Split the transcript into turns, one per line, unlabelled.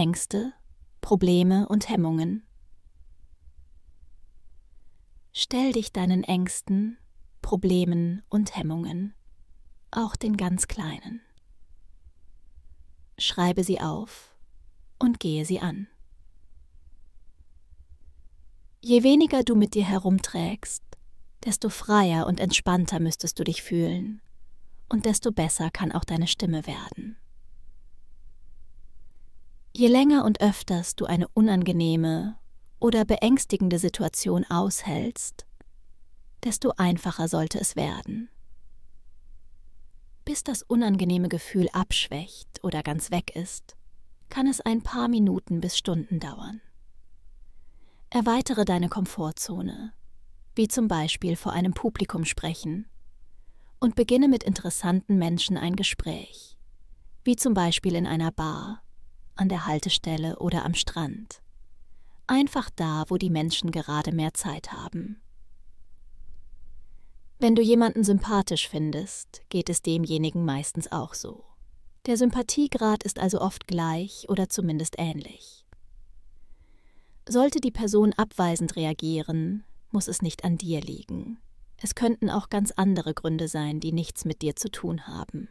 Ängste, Probleme und Hemmungen. Stell dich deinen Ängsten, Problemen und Hemmungen, auch den ganz kleinen. Schreibe sie auf und gehe sie an. Je weniger du mit dir herumträgst, desto freier und entspannter müsstest du dich fühlen und desto besser kann auch deine Stimme werden. Je länger und öfters du eine unangenehme oder beängstigende Situation aushältst, desto einfacher sollte es werden. Bis das unangenehme Gefühl abschwächt oder ganz weg ist, kann es ein paar Minuten bis Stunden dauern. Erweitere deine Komfortzone, wie zum Beispiel vor einem Publikum sprechen, und beginne mit interessanten Menschen ein Gespräch, wie zum Beispiel in einer Bar an der Haltestelle oder am Strand. Einfach da, wo die Menschen gerade mehr Zeit haben. Wenn du jemanden sympathisch findest, geht es demjenigen meistens auch so. Der Sympathiegrad ist also oft gleich oder zumindest ähnlich. Sollte die Person abweisend reagieren, muss es nicht an dir liegen. Es könnten auch ganz andere Gründe sein, die nichts mit dir zu tun haben.